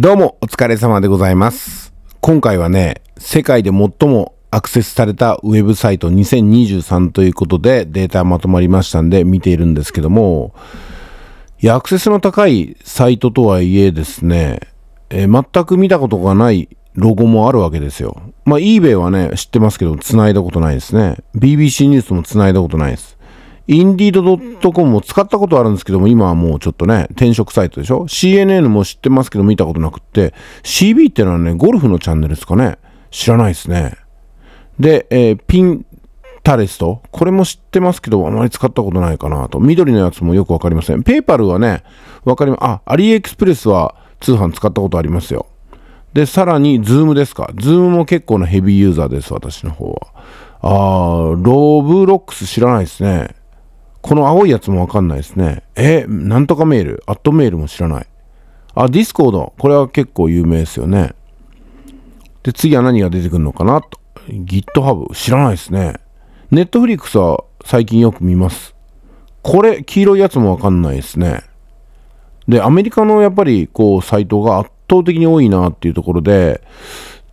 どうもお疲れ様でございます。今回はね、世界で最もアクセスされたウェブサイト2023ということでデータまとまりましたんで見ているんですけども、いや、アクセスの高いサイトとはいえですね、えー、全く見たことがないロゴもあるわけですよ。まあ eBay はね、知ってますけど、繋いだことないですね。BBC ニュースも繋いだことないです。インディード .com も使ったことあるんですけども、今はもうちょっとね、転職サイトでしょ ?CNN も知ってますけど見たことなくって、CB ってのはね、ゴルフのチャンネルですかね知らないですね。で、えー、ピンタレスト。これも知ってますけど、あまり使ったことないかなと。緑のやつもよくわかりません。ペーパルはね、わかりま、あ、アリエクスプレスは通販使ったことありますよ。で、さらに、ズームですか。ズームも結構なヘビーユーザーです、私の方は。あー、ロブロックス知らないですね。この青いやつもわかんないですね。え、なんとかメール、アットメールも知らない。あ、ディスコード。これは結構有名ですよね。で、次は何が出てくるのかなと。GitHub。知らないですね。Netflix は最近よく見ます。これ、黄色いやつもわかんないですね。で、アメリカのやっぱりこう、サイトが圧倒的に多いなっていうところで、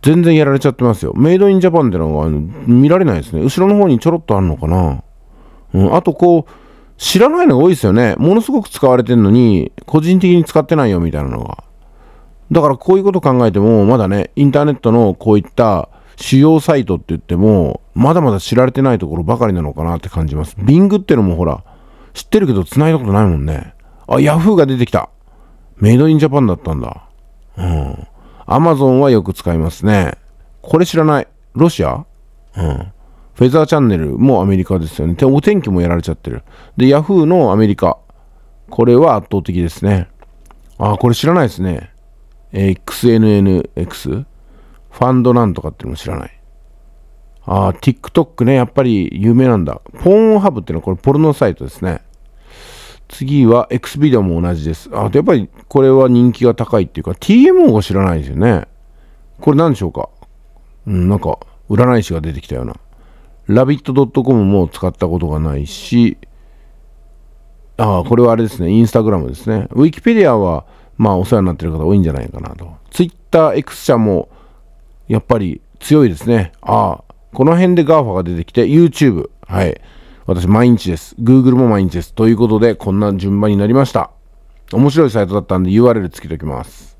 全然やられちゃってますよ。メイドインジャパンってのは見られないですね。後ろの方にちょろっとあるのかな。うん、あとこう、知らないのが多いですよね。ものすごく使われてるのに、個人的に使ってないよみたいなのが。だからこういうこと考えても、まだね、インターネットのこういった主要サイトって言っても、まだまだ知られてないところばかりなのかなって感じます。Bing ってのもほら、知ってるけど繋いだことないもんね。あ、Yahoo が出てきた。メイドインジャパンだったんだ。うん。Amazon はよく使いますね。これ知らない。ロシアうん。フェザーチャンネルもアメリカですよね。お天気もやられちゃってる。で、ヤフーのアメリカ。これは圧倒的ですね。ああ、これ知らないですね。え XNNX。ファンドなんとかってのも知らない。ああ、TikTok ね。やっぱり有名なんだ。ポーンハブってのはこれポルノサイトですね。次は X ビデオも同じです。あとやっぱりこれは人気が高いっていうか TMO が知らないですよね。これ何でしょうかうん、なんか占い師が出てきたような。ラビット .com も使ったことがないし、ああ、これはあれですね、インスタグラムですね。ウィキペディアは、まあ、お世話になってる方多いんじゃないかなと。ツイッター X 社も、やっぱり強いですね。ああ、この辺で GAFA が出てきて、YouTube。はい。私、毎日です。Google も毎日です。ということで、こんな順番になりました。面白いサイトだったんで URL つけておきます。